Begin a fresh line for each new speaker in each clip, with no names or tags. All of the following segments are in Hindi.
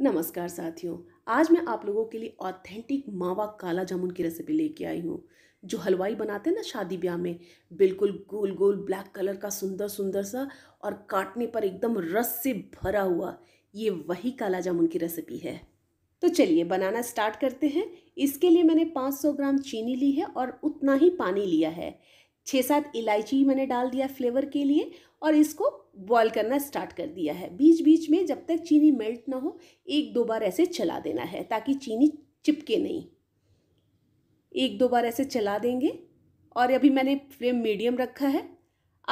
नमस्कार साथियों आज मैं आप लोगों के लिए ऑथेंटिक मावा काला जामुन की रेसिपी लेके आई हूँ जो हलवाई बनाते हैं ना शादी ब्याह में बिल्कुल गोल गोल ब्लैक कलर का सुंदर सुंदर सा और काटने पर एकदम रस से भरा हुआ ये वही काला जामुन की रेसिपी है तो चलिए बनाना स्टार्ट करते हैं इसके लिए मैंने 500 ग्राम चीनी ली है और उतना ही पानी लिया है छः सात इलायची मैंने डाल दिया फ्लेवर के लिए और इसको बॉयल करना स्टार्ट कर दिया है बीच बीच में जब तक चीनी मेल्ट ना हो एक दो बार ऐसे चला देना है ताकि चीनी चिपके नहीं एक दो बार ऐसे चला देंगे और अभी मैंने फ्लेम मीडियम रखा है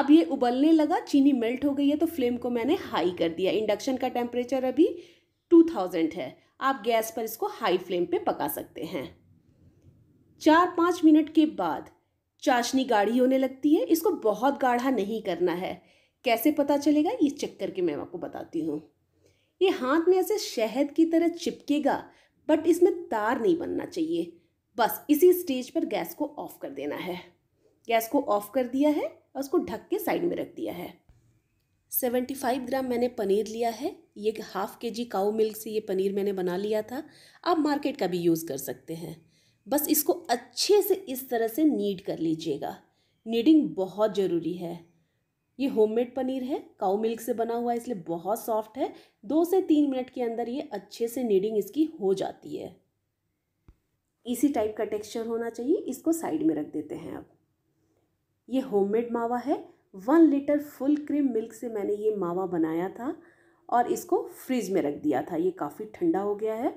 अब ये उबलने लगा चीनी मेल्ट हो गई है तो फ्लेम को मैंने हाई कर दिया इंडक्शन का टेम्परेचर अभी टू थाउजेंड है आप गैस पर इसको हाई फ्लेम पे पका सकते हैं चार पाँच मिनट के बाद चाशनी गाढ़ी होने लगती है इसको बहुत गाढ़ा नहीं करना है कैसे पता चलेगा ये चेक करके मैं आपको बताती हूँ ये हाथ में ऐसे शहद की तरह चिपकेगा बट इसमें तार नहीं बनना चाहिए बस इसी स्टेज पर गैस को ऑफ कर देना है गैस को ऑफ कर दिया है और उसको ढक के साइड में रख दिया है सेवेंटी फाइव ग्राम मैंने पनीर लिया है ये हाफ़ के जी काऊ मिल्क से ये पनीर मैंने बना लिया था आप मार्केट का भी यूज़ कर सकते हैं बस इसको अच्छे से इस तरह से नीड कर लीजिएगा नीडिंग बहुत ज़रूरी है ये होममेड पनीर है काउ मिल्क से बना हुआ है इसलिए बहुत सॉफ्ट है दो से तीन मिनट के अंदर ये अच्छे से नीडिंग इसकी हो जाती है इसी टाइप का टेक्सचर होना चाहिए इसको साइड में रख देते हैं अब ये होममेड मावा है one litre full cream milk से मैंने ये मावा बनाया था और इसको फ्रिज में रख दिया था ये काफ़ी ठंडा हो गया है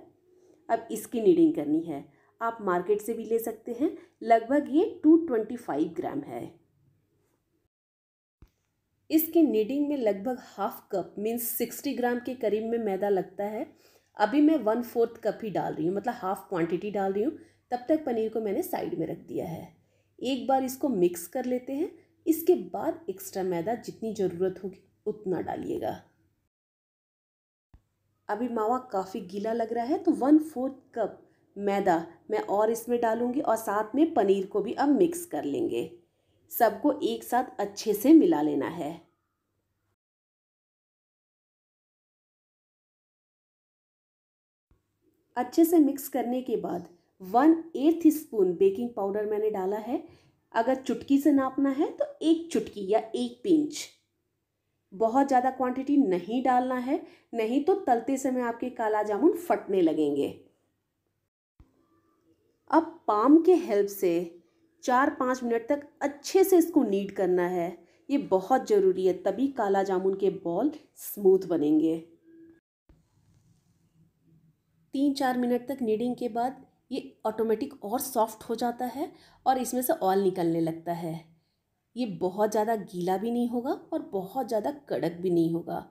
अब इसकी नीडिंग करनी है आप मार्केट से भी ले सकते हैं लगभग ये टू ट्वेंटी फाइव ग्राम है इसकी नीडिंग में लगभग half cup means sixty gram के करीब में मैदा लगता है अभी मैं वन फोर्थ कप ही डाल रही हूँ मतलब हाफ क्वांटिटी डाल रही हूँ तब तक पनीर को मैंने साइड में रख दिया है एक बार इसको मिक्स कर लेते हैं इसके बाद एक्स्ट्रा मैदा जितनी ज़रूरत होगी उतना डालिएगा अभी मावा काफ़ी गीला लग रहा है तो वन फोर्थ कप मैदा मैं और इसमें डालूंगी और साथ में पनीर को भी अब मिक्स कर लेंगे सबको एक साथ अच्छे से मिला लेना है अच्छे से मिक्स करने के बाद one eighth spoon baking powder मैंने डाला है अगर चुटकी से नापना है तो एक चुटकी या एक पिंच बहुत ज़्यादा क्वांटिटी नहीं डालना है नहीं तो तलते समय आपके काला जामुन फटने लगेंगे अब पाम के हेल्प से चार पाँच मिनट तक अच्छे से इसको नीड करना है ये बहुत ज़रूरी है तभी काला जामुन के बॉल स्मूथ बनेंगे तीन चार मिनट तक नीडिंग के बाद ये ऑटोमेटिक और सॉफ्ट हो जाता है और इसमें से ऑयल निकलने लगता है ये बहुत ज़्यादा गीला भी नहीं होगा और बहुत ज़्यादा कड़क भी नहीं होगा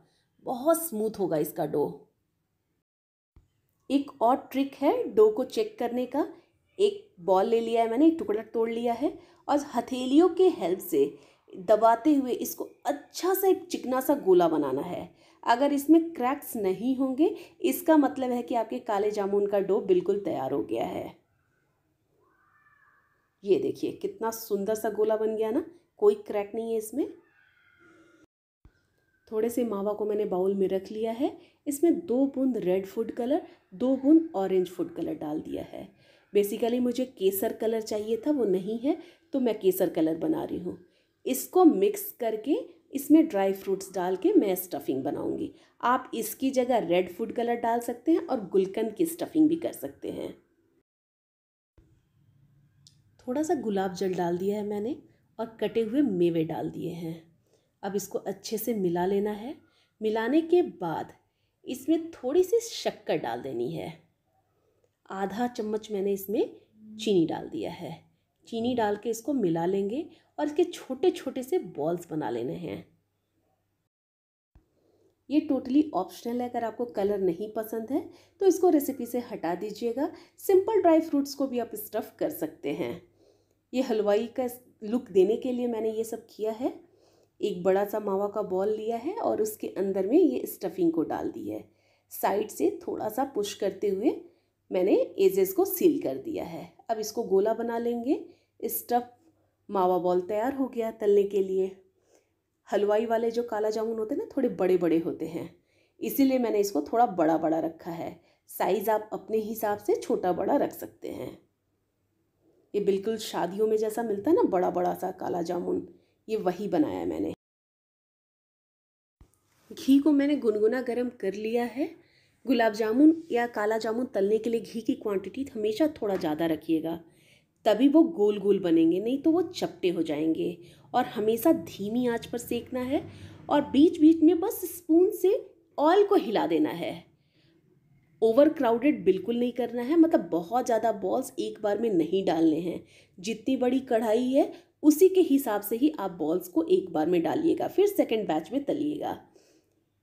बहुत स्मूथ होगा इसका डो एक और ट्रिक है डो को चेक करने का एक बॉल ले लिया है मैंने एक टुकड़ा तोड़ लिया है और हथेलियों के हेल्प से दबाते हुए इसको अच्छा सा एक चिकना सा गोला बनाना है अगर इसमें क्रैक्स नहीं होंगे इसका मतलब है कि आपके काले जामुन का डो बिल्कुल तैयार हो गया है ये देखिए कितना सुंदर सा गोला बन गया ना कोई क्रैक नहीं है इसमें थोड़े से मावा को मैंने बाउल में रख लिया है इसमें दो बूंद रेड फूड कलर दो बूंद ऑरेंज फूड कलर डाल दिया है बेसिकली मुझे केसर कलर चाहिए था वो नहीं है तो मैं केसर कलर बना रही हूँ इसको मिक्स करके इसमें ड्राई फ्रूट्स डाल के मैं स्टफिंग बनाऊँगी आप इसकी जगह रेड फूड कलर डाल सकते हैं और गुलकंद की स्टफिंग भी कर सकते हैं थोड़ा सा गुलाब जल डाल दिया है मैंने और कटे हुए मेवे डाल दिए हैं अब इसको अच्छे से मिला लेना है मिलाने के बाद इसमें थोड़ी सी शक्कर डाल देनी है आधा चम्मच मैंने इसमें चीनी डाल दिया है चीनी डाल के इसको मिला लेंगे और इसके छोटे छोटे से बॉल्स बना लेने हैं ये टोटली ऑप्शनल है अगर आपको कलर नहीं पसंद है तो इसको रेसिपी से हटा दीजिएगा सिंपल ड्राई फ्रूट्स को भी आप स्टफ़ कर सकते हैं ये हलवाई का लुक देने के लिए मैंने ये सब किया है एक बड़ा सा मावा का बॉल लिया है और उसके अंदर में ये स्टफिंग को डाल दी है साइड से थोड़ा सा पुश करते हुए मैंने एजेस को सील कर दिया है अब इसको गोला बना लेंगे स्टफ मावा बॉल तैयार हो गया तलने के लिए हलवाई वाले जो काला जामुन होते हैं ना थोड़े बड़े बड़े होते हैं इसीलिए मैंने इसको थोड़ा बड़ा बड़ा रखा है साइज़ आप अपने हिसाब से छोटा बड़ा रख सकते हैं ये बिल्कुल शादियों में जैसा मिलता है ना बड़ा बड़ा सा काला जामुन ये वही बनाया मैंने घी को मैंने गुनगुना गर्म कर लिया है गुलाब जामुन या काला जामुन तलने के लिए घी की क्वांटिटी हमेशा थोड़ा ज़्यादा रखिएगा तभी वो गोल गोल बनेंगे नहीं तो वो चपटे हो जाएंगे और हमेशा धीमी आंच पर सेकना है और बीच बीच में बस स्पून से ऑयल को हिला देना है ओवर क्राउडेड बिल्कुल नहीं करना है मतलब बहुत ज़्यादा बॉल्स एक बार में नहीं डालने हैं जितनी बड़ी कढ़ाई है उसी के हिसाब से ही आप बॉल्स को एक बार में डालिएगा फिर सेकेंड बैच में तलिएगा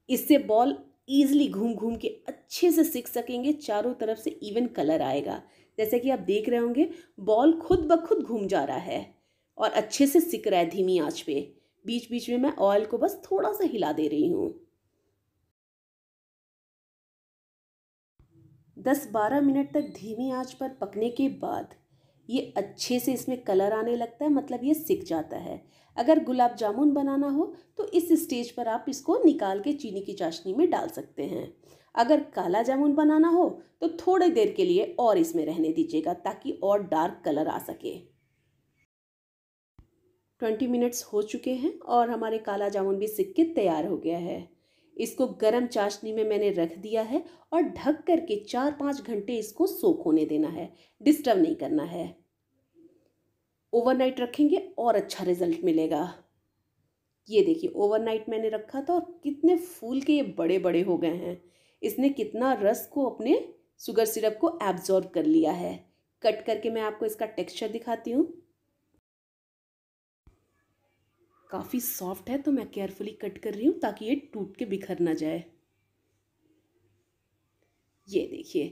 इससे बॉल ईजिली घूम घूम के अच्छे से सीख सकेंगे चारों तरफ से इवन कलर आएगा जैसे कि आप देख रहे होंगे बॉल खुद ब खुद घूम जा रहा है और अच्छे से सीख रहा है धीमी आँच पे बीच बीच में मैं ऑयल को बस थोड़ा सा हिला दे रही हूँ दस बारह मिनट तक धीमी आंच पर पकने के बाद ये अच्छे से इसमें कलर आने लगता है मतलब ये सिक जाता है अगर गुलाब जामुन बनाना हो तो इस स्टेज पर आप इसको निकाल के चीनी की चाशनी में डाल सकते हैं अगर काला जामुन बनाना हो तो थोड़े देर के लिए और इसमें रहने दीजिएगा ताकि और डार्क कलर आ सके ट्वेंटी मिनट्स हो चुके हैं और हमारे काला जामुन भी सिक्के के तैयार हो गया है इसको गर्म चाशनी में मैंने रख दिया है और ढक करके चार पाँच घंटे इसको सोख होने देना है डिस्टर्ब नहीं करना है ओवरनाइट रखेंगे और अच्छा रिजल्ट मिलेगा ये देखिए ओवरनाइट मैंने रखा था और कितने फूल के ये बड़े बड़े हो गए हैं इसने कितना रस को अपने शुगर सिरप को एब्जॉर्ब कर लिया है कट करके मैं आपको इसका टेक्सचर दिखाती हूँ काफ़ी सॉफ्ट है तो मैं केयरफुली कट कर रही हूँ ताकि ये टूट के बिखर ना जाए ये देखिए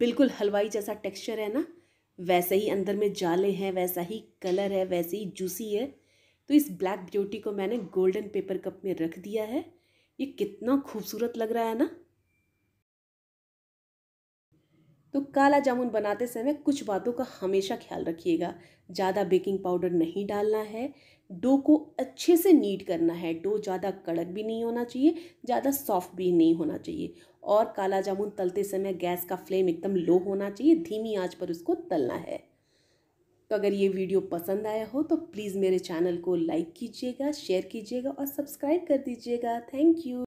बिल्कुल हलवाई जैसा टेक्सचर है ना वैसे ही अंदर में जाले हैं वैसा ही कलर है वैसे ही जूसी है तो इस ब्लैक ब्यूटी को मैंने गोल्डन पेपर कप में रख दिया है ये कितना खूबसूरत लग रहा है ना तो काला जामुन बनाते समय कुछ बातों का हमेशा ख्याल रखिएगा ज़्यादा बेकिंग पाउडर नहीं डालना है डो को अच्छे से नीट करना है डो ज़्यादा कड़क भी नहीं होना चाहिए ज़्यादा सॉफ्ट भी नहीं होना चाहिए और काला जामुन तलते समय गैस का फ्लेम एकदम लो होना चाहिए धीमी आंच पर उसको तलना है तो अगर ये वीडियो पसंद आया हो तो प्लीज़ मेरे चैनल को लाइक कीजिएगा शेयर कीजिएगा और सब्सक्राइब कर दीजिएगा थैंक यू